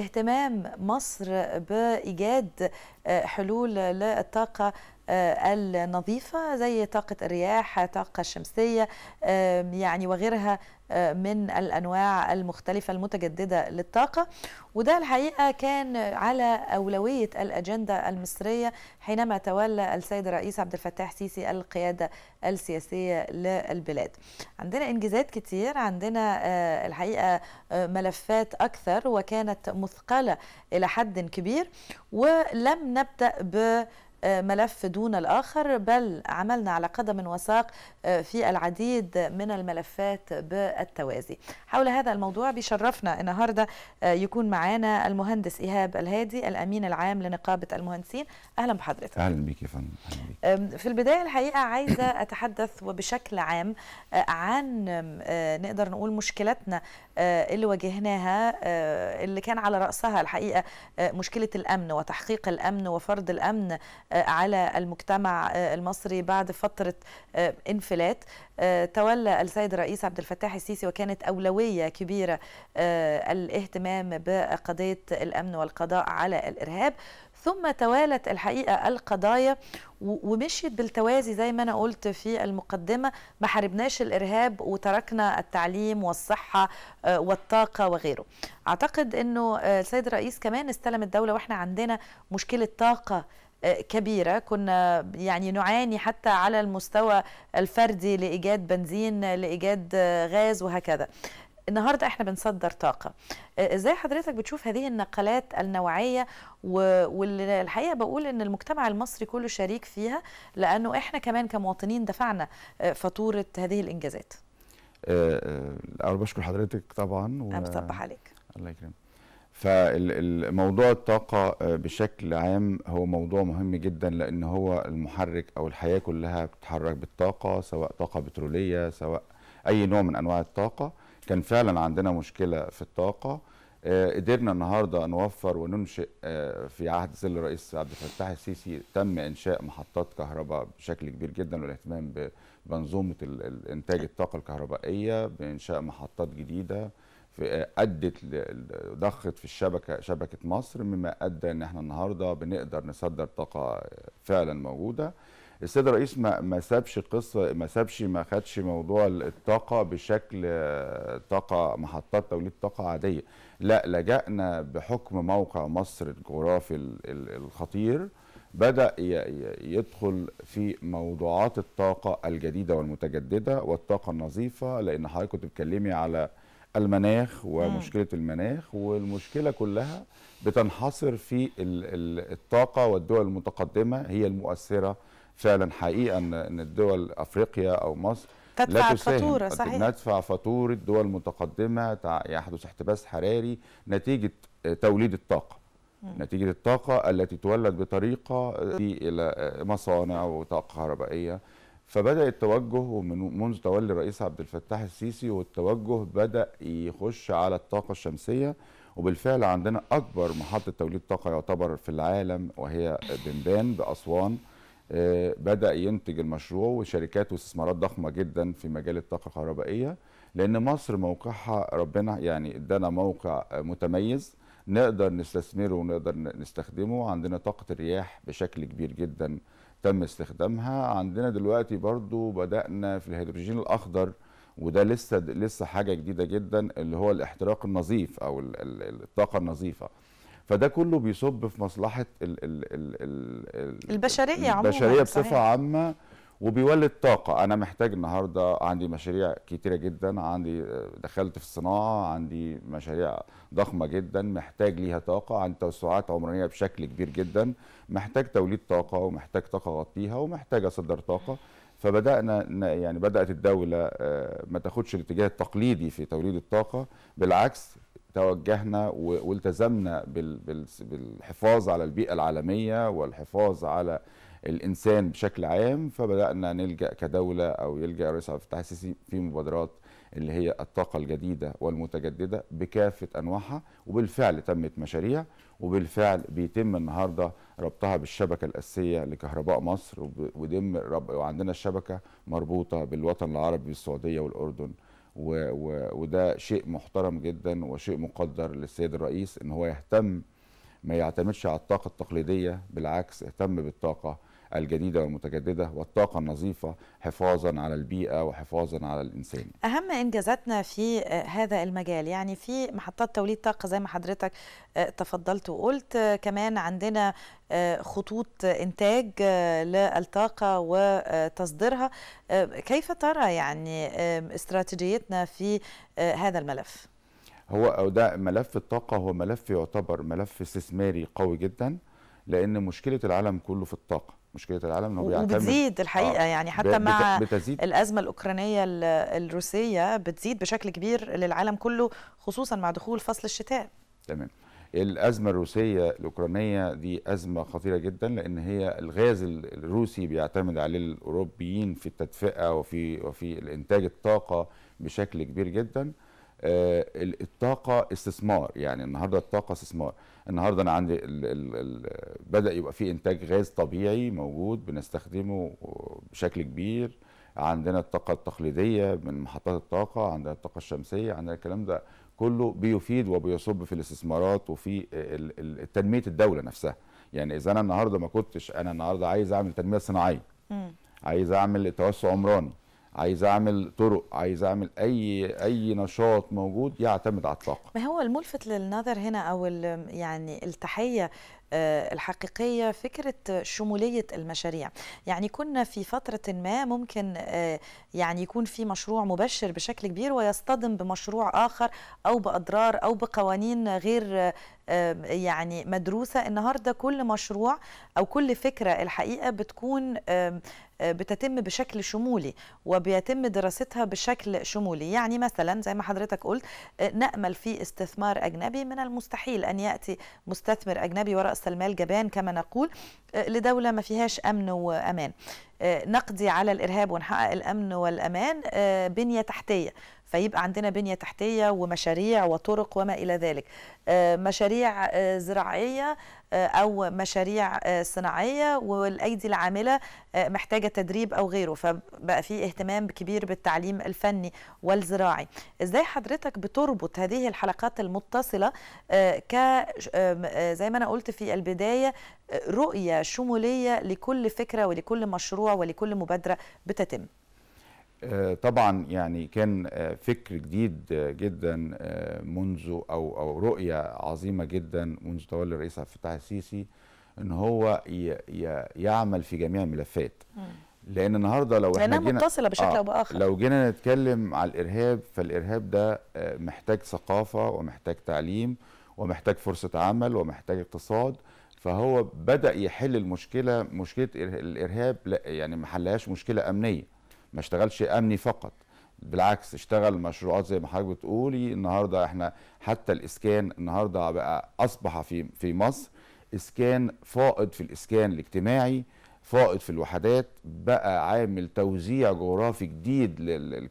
اهتمام مصر بايجاد آه، حلول للطاقه آه، النظيفة زي طاقة الرياح طاقة الشمسية يعني وغيرها آه، من الأنواع المختلفة المتجددة للطاقة وده الحقيقة كان على أولوية الأجندة المصرية حينما تولى السيد الرئيس عبد الفتاح سيسي القيادة السياسية للبلاد عندنا إنجازات كتير عندنا آه، الحقيقة ملفات أكثر وكانت مثقلة إلى حد كبير ولم نبدأ ب ملف دون الآخر بل عملنا على قدم وساق آه، في العديد من الملفات بالتوازي حول هذا الموضوع بيشرفنا النهاردة آه، يكون معنا المهندس إيهاب الهادي الأمين العام لنقابة المهندسين أهلا بحضرتك أهلا بك يا فندم في البداية الحقيقة عايزة أتحدث وبشكل عام آه، عن نقدر نقول مشكلتنا اللي واجهناها اللي كان على رأسها الحقيقة مشكلة الأمن وتحقيق الأمن وفرض الأمن آه، على المجتمع آه، المصري بعد فترة آه، انفلات تولى السيد الرئيس عبد الفتاح السيسي وكانت أولوية كبيرة الاهتمام بقضية الأمن والقضاء على الإرهاب ثم توالت الحقيقة القضايا ومشيت بالتوازي زي ما أنا قلت في المقدمة ما حاربناش الإرهاب وتركنا التعليم والصحة والطاقة وغيره أعتقد أنه السيد الرئيس كمان استلم الدولة وإحنا عندنا مشكلة طاقة كبيرة كنا يعني نعاني حتى على المستوى الفردي لإيجاد بنزين لإيجاد غاز وهكذا النهاردة احنا بنصدر طاقة ازاي حضرتك بتشوف هذه النقلات النوعية واللي الحقيقة بقول ان المجتمع المصري كله شريك فيها لانه احنا كمان كمواطنين دفعنا آه، فاتورة هذه الانجازات آه، آه، أنا بشكر حضرتك طبعا و... انا بصبح عليك الله يكرمك فالموضوع الطاقة آه، بشكل عام هو موضوع مهم جدا لأن هو المحرك أو الحياة كلها بتتحرك بالطاقة سواء طاقة بترولية سواء أي نوع من أنواع الطاقة كان فعلا عندنا مشكلة في الطاقة آه، قدرنا النهارده نوفر وننشئ آه، في عهد ظل الرئيس عبد الفتاح السيسي تم انشاء محطات كهرباء بشكل كبير جدا والاهتمام بمنظومه انتاج الطاقه الكهربائيه بانشاء محطات جديده ادت ضخت في الشبكه شبكه مصر مما ادى ان احنا النهارده بنقدر نصدر طاقه فعلا موجوده السيد الرئيس ما ما سابش قصه ما سابش ما خدش موضوع الطاقه بشكل طاقه محطات توليد طاقه عاديه لا لجانا بحكم موقع مصر الجغرافي الخطير بدا يدخل في موضوعات الطاقه الجديده والمتجدده والطاقه النظيفه لان حضرتك كنت بتكلمي على المناخ ومشكله المناخ والمشكله كلها بتنحصر في الطاقه والدول المتقدمه هي المؤثره فعلا حقيقه ان الدول افريقيا او مصر تدفع لا تساهم فاتورة صحيح ندفع فاتورة دول متقدمة يحدث احتباس حراري نتيجة آه، توليد الطاقة نتيجة الطاقة التي تولد بطريقة آه، إلى آه، مصانع وطاقة كهربائية فبدا التوجه ومن منذ تولي الرئيس عبد الفتاح السيسي والتوجه بدا يخش على الطاقه الشمسيه وبالفعل عندنا اكبر محطه توليد طاقه يعتبر في العالم وهي بنبان باسوان آه، بدا ينتج المشروع وشركات واستثمارات ضخمه جدا في مجال الطاقه الكهربائيه لان مصر موقعها ربنا يعني ادانا موقع متميز نقدر نستثمره ونقدر نستخدمه عندنا طاقه الرياح بشكل كبير جدا تم استخدامها عندنا دلوقتي برضو بدأنا في الهيدروجين الأخضر وده لسه لسه حاجة جديدة جدا اللي هو الاحتراق النظيف أو الطاقة النظيفة فده كله بيصب في مصلحة البشرية عموما البشرية بصفة عامة وبيولد طاقه انا محتاج النهارده عندي مشاريع كتيره جدا عندي آه، دخلت في الصناعه عندي مشاريع ضخمه جدا محتاج ليها طاقه عندي توسعات عمرانيه بشكل كبير جدا محتاج توليد طاقه ومحتاج طاقه اغطيها ومحتاج اصدر طاقه فبدانا يعني بدات الدوله آه، ما تاخدش الاتجاه التقليدي في توليد الطاقه بالعكس توجهنا والتزمنا بالحفاظ على البيئه العالميه والحفاظ على الانسان بشكل عام فبدانا نلجا كدوله او يلجا الرئيس عبد الفتاح السيسي في مبادرات اللي هي الطاقه الجديده والمتجدده بكافه انواعها وبالفعل تمت مشاريع وبالفعل بيتم النهارده ربطها بالشبكه الاساسيه لكهرباء مصر وبيتم رب وعندنا الشبكه مربوطه بالوطن العربي والسعودية والاردن و و وده شيء محترم جدا وشيء مقدر للسيد الرئيس ان هو يهتم ما يعتمدش على الطاقه التقليديه بالعكس اهتم بالطاقه الجديده والمتجدده والطاقه النظيفه حفاظا على البيئه وحفاظا على الانسان. اهم انجازاتنا في آه، هذا المجال يعني في محطات توليد طاقه زي ما حضرتك آه، تفضلت وقلت آه، كمان عندنا خطوط انتاج للطاقه وتصديرها كيف ترى يعني استراتيجيتنا في هذا الملف؟ هو ده ملف الطاقه هو ملف يعتبر ملف استثماري قوي جدا. لان مشكله العالم كله في الطاقه مشكله العالم انه بيعتمد وبتزيد الحقيقه آه يعني حتى مع بتزيد الازمه الاوكرانيه الروسيه بتزيد بشكل كبير للعالم كله خصوصا مع دخول فصل الشتاء تمام الازمه الروسيه الاوكرانيه دي ازمه خطيره جدا لان هي الغاز الروسي بيعتمد عليه الاوروبيين في التدفئه وفي وفي الانتاج الطاقه بشكل كبير جدا آه الطاقه استثمار يعني النهارده الطاقه استثمار النهارده انا عندي بدا يبقى في انتاج غاز طبيعي موجود بنستخدمه بشكل كبير عندنا الطاقه التقليديه من محطات الطاقه عندنا الطاقه الشمسيه عندنا الكلام ده كله بيفيد وبيصب في الاستثمارات وفي تنميه الدوله نفسها يعني اذا انا النهارده ما كنتش انا النهارده عايز اعمل تنميه صناعيه عايز اعمل توسع عمراني عايز اعمل طرق عايز اعمل اي اي نشاط موجود يعتمد على الطاقه ما هو الملفت للنظر هنا او يعني التحيه آه، الحقيقية فكرة شمولية المشاريع يعني كنا في فترة ما ممكن آه، يعني يكون في مشروع مبشر بشكل كبير ويصطدم بمشروع آخر أو بأضرار أو بقوانين غير آه، يعني مدروسة النهاردة كل مشروع أو كل فكرة الحقيقة بتكون بتتم بشكل شمولي وبيتم دراستها بشكل شمولي يعني مثلا زي ما حضرتك قلت آه، نأمل في استثمار أجنبي من المستحيل أن يأتي مستثمر أجنبي ورأس المال جبان كما نقول آه، لدولة ما فيهاش أمن وأمان آه، نقضي على الإرهاب ونحقق الأمن والأمان بنية تحتية فيبقى عندنا بنية تحتية ومشاريع وطرق وما إلى ذلك آه، مشاريع آه، زراعية آه، أو مشاريع صناعية والأيدي العاملة محتاجة تدريب أو غيره فبقى في اهتمام كبير بالتعليم الفني والزراعي إزاي حضرتك بتربط هذه الحلقات المتصلة ك زي ما أنا قلت في البداية رؤية شمولية لكل فكرة ولكل مشروع ولكل مبادرة بتتم آه، طبعا يعني كان آه، فكر جديد آه، جدا منذ او او رؤيه عظيمه جدا منذ تولي الرئيس عبد الفتاح السيسي ان هو يعمل في جميع الملفات لان النهارده لو احنا لانها متصله بشكل او آه باخر لو جينا نتكلم على الارهاب فالارهاب ده محتاج ثقافه ومحتاج تعليم ومحتاج فرصه عمل ومحتاج اقتصاد فهو بدا يحل المشكله مشكله الارهاب لا يعني ما حلهاش مشكله امنيه ما اشتغلش امني فقط بالعكس اشتغل مشروعات زي ما حضرتك بتقولي النهارده احنا حتى الاسكان النهارده بقى اصبح في في مصر اسكان فائض في الاسكان الاجتماعي فائض في الوحدات بقى عامل توزيع جغرافي جديد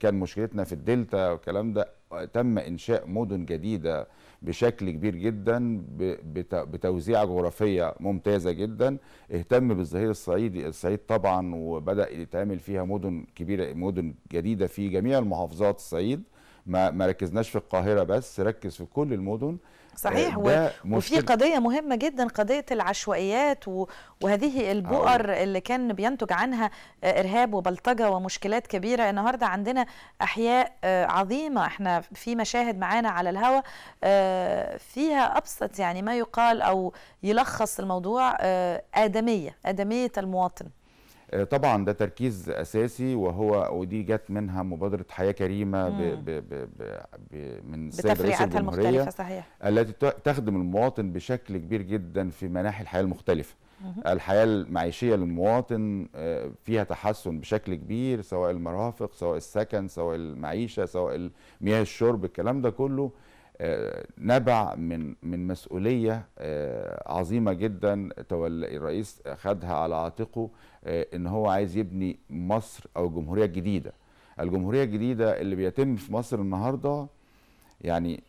كان مشكلتنا في الدلتا والكلام ده تم انشاء مدن جديده بشكل كبير جدا بتوزيعه جغرافيه ممتازه جدا اهتم بالظهير الصعيدي الصعيد طبعا وبدا يتعمل فيها مدن كبيره مدن جديده في جميع المحافظات الصعيد ما ما ركزناش في القاهره بس ركز في كل المدن صحيح آه، و... وفي قضيه مهمه جدا قضيه العشوائيات و... وهذه البؤر أوه. اللي كان بينتج عنها آه، ارهاب وبلطجه ومشكلات كبيره النهارده عندنا احياء آه، عظيمه احنا في مشاهد معانا على الهواء فيها ابسط يعني ما يقال او يلخص الموضوع ادميه ادميه المواطن آه، طبعا ده تركيز اساسي وهو ودي جت منها مبادره حياه كريمه بـ بـ بـ بـ من السيد رئيس الجمهوريه صحيح. التي تخدم المواطن بشكل كبير جدا في مناحي الحياه المختلفه الحياه المعيشيه للمواطن آه، فيها تحسن بشكل كبير سواء المرافق سواء السكن سواء المعيشه سواء مياه الشرب الكلام ده كله آه، نبع من من مسؤوليه آه، عظيمه جدا تولى الرئيس خدها على عاتقه آه، ان هو عايز يبني مصر او جمهوريه جديده الجمهوريه الجديده اللي بيتم في مصر النهارده يعني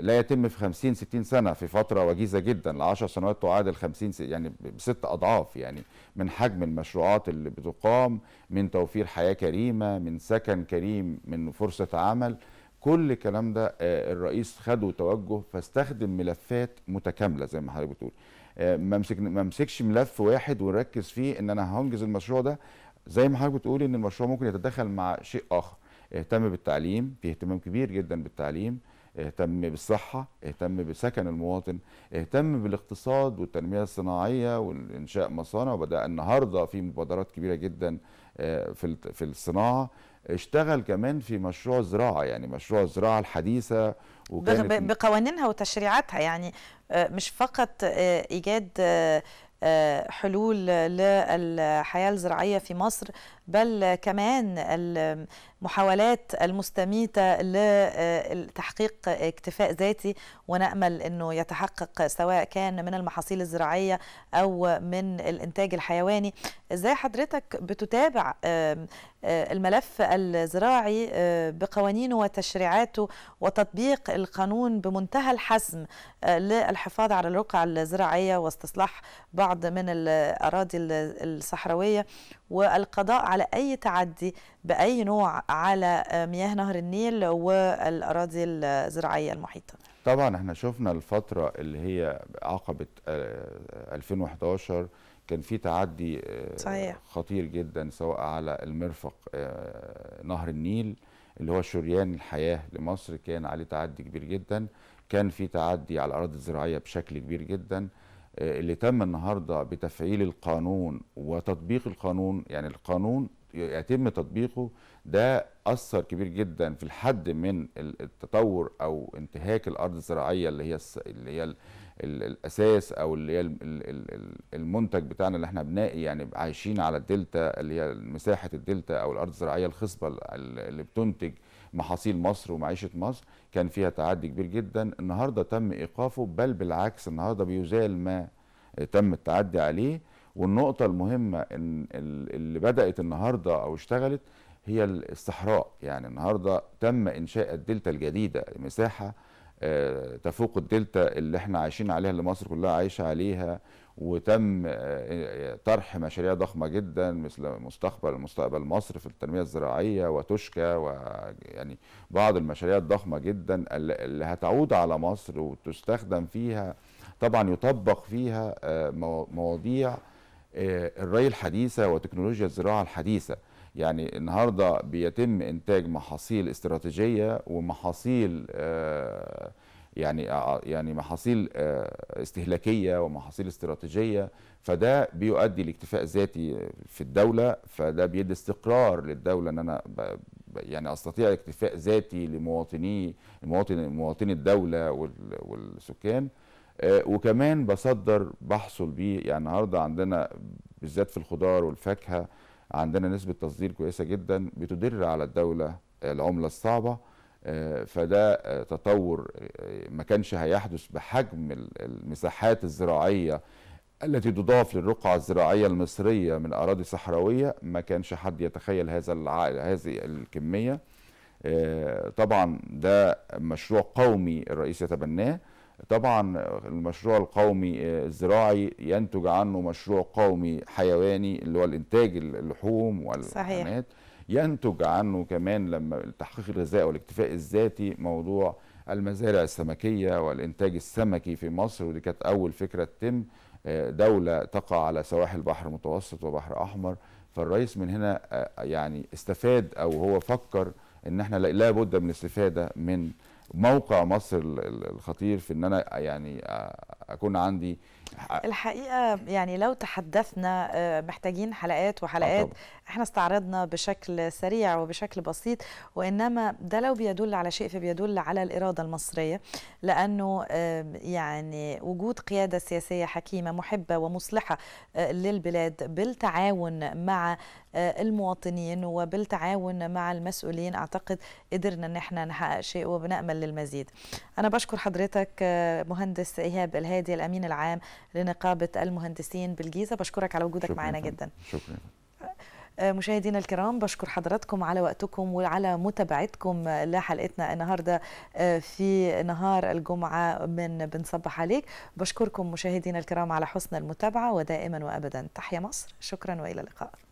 لا يتم في 50 60 سنه في فتره وجيزه جدا ل 10 سنوات تعادل 50 يعني بست اضعاف يعني من حجم المشروعات اللي بتقام من توفير حياه كريمه من سكن كريم من فرصه عمل كل الكلام ده آه، الرئيس خده توجه فاستخدم ملفات متكامله زي ما حضرتك بتقول آه، ما ما امسكش ملف واحد وركز فيه ان انا هنجز المشروع ده زي ما حضرتك بتقول ان المشروع ممكن يتدخل مع شيء اخر اهتم بالتعليم في اهتمام كبير جدا بالتعليم اهتم بالصحة اهتم بسكن المواطن اهتم بالاقتصاد والتنمية الصناعية والإنشاء مصانع وبدأ النهاردة في مبادرات كبيرة جدا آه، في الصناعة اشتغل كمان في مشروع زراعة يعني مشروع الزراعة الحديثة بقوانينها وتشريعاتها يعني آه، مش فقط آه، إيجاد حلول للحياة الزراعية في مصر بل كمان المحاولات المستميتة لتحقيق اكتفاء ذاتي ونأمل أنه يتحقق سواء كان من المحاصيل الزراعية أو من الإنتاج الحيواني إزاي حضرتك بتتابع آه، الملف الزراعي آه، بقوانينه وتشريعاته وتطبيق القانون بمنتهى الحزم آه، للحفاظ على الرقعة الزراعية واستصلاح بعض من الأراضي الصحراوية والقضاء على أي تعدي بأي نوع على مياه نهر النيل والأراضي الزراعية المحيطة طبعا احنا شفنا الفترة اللي هي عقبة 2011 آه، كان في تعدي آه، صحيح. خطير جدا سواء على المرفق آه، نهر النيل اللي هو شريان الحياة لمصر كان عليه تعدي كبير جدا كان في تعدي على الأراضي الزراعية بشكل كبير جدا آه، اللي تم النهارده بتفعيل القانون وتطبيق القانون يعني القانون يتم تطبيقه ده اثر كبير جدا في الحد من التطور او انتهاك الارض الزراعيه اللي هي اللي هي الاساس او اللي هي المنتج بتاعنا اللي احنا بنائي يعني عايشين على الدلتا اللي هي مساحه الدلتا او الارض الزراعيه الخصبه اللي بتنتج محاصيل مصر ومعيشه مصر كان فيها تعدي كبير جدا النهارده تم ايقافه بل بالعكس النهارده بيزال ما تم التعدي عليه والنقطه المهمه ان اللي بدات النهارده او اشتغلت هي الصحراء يعني النهارده تم انشاء الدلتا الجديده مساحه آه، تفوق الدلتا اللي احنا عايشين عليها اللي مصر كلها عايشه عليها وتم آه، آه، آه، طرح مشاريع ضخمه جدا مثل مستقبل مستقبل مصر في التنميه الزراعيه وتشكى ويعني بعض المشاريع الضخمه جدا اللي هتعود على مصر وتستخدم فيها طبعا يطبق فيها مواضيع الري الحديثه وتكنولوجيا الزراعه الحديثه يعني النهارده بيتم انتاج محاصيل استراتيجيه ومحاصيل آه يعني آه، آه، يعني محاصيل آه، استهلاكيه ومحاصيل استراتيجيه فده بيؤدي لاكتفاء ذاتي في الدوله فده بيدي استقرار للدوله ان انا يعني استطيع اكتفاء ذاتي لمواطني المواطن مواطني الدوله والسكان وكمان بصدر بحصل بيه يعني النهارده عندنا بالذات في الخضار والفاكهه عندنا نسبه تصدير كويسه جدا بتدر على الدوله العمله الصعبه آه، فده آه، تطور آه، ما كانش هيحدث بحجم المساحات الزراعيه التي تضاف للرقعة الزراعية المصرية من أراضي صحراوية ما كانش حد يتخيل هذا هذه الكمية طبعا ده مشروع قومي الرئيس يتبناه طبعا المشروع القومي الزراعي ينتج عنه مشروع قومي حيواني اللي هو الانتاج اللحوم والحمات صحيح. ينتج عنه كمان لما التحقيق الغذاء والاكتفاء الذاتي موضوع المزارع السمكية والإنتاج السمكي في مصر ودي كانت أول فكرة تتم آه، دولة تقع على سواحل بحر متوسط وبحر أحمر فالرئيس من هنا آه، يعني استفاد أو هو فكر إن احنا لابد من الاستفادة من موقع مصر الخطير في ان انا يعني اكون عندي الحقيقه يعني لو تحدثنا آه، محتاجين حلقات وحلقات احنا استعرضنا بشكل سريع وبشكل بسيط وانما ده لو بيدل على شيء فبيدل على الاراده المصريه لانه آه، يعني وجود قياده سياسيه حكيمه محبه ومصلحه آه، للبلاد بالتعاون مع المواطنين وبالتعاون مع المسؤولين اعتقد قدرنا ان احنا نحقق شيء وبنامل للمزيد أنا بشكر حضرتك آه، مهندس إيهاب الهادي الأمين العام لنقابة المهندسين بالجيزة بشكرك على وجودك معنا جدا شكرا آه، مشاهدينا الكرام بشكر حضراتكم على وقتكم وعلى متابعتكم لحلقتنا النهارده آه، في نهار الجمعه من بنصبح عليك بشكركم مشاهدينا الكرام على حسن المتابعه ودائما وابدا تحيا مصر شكرا والى اللقاء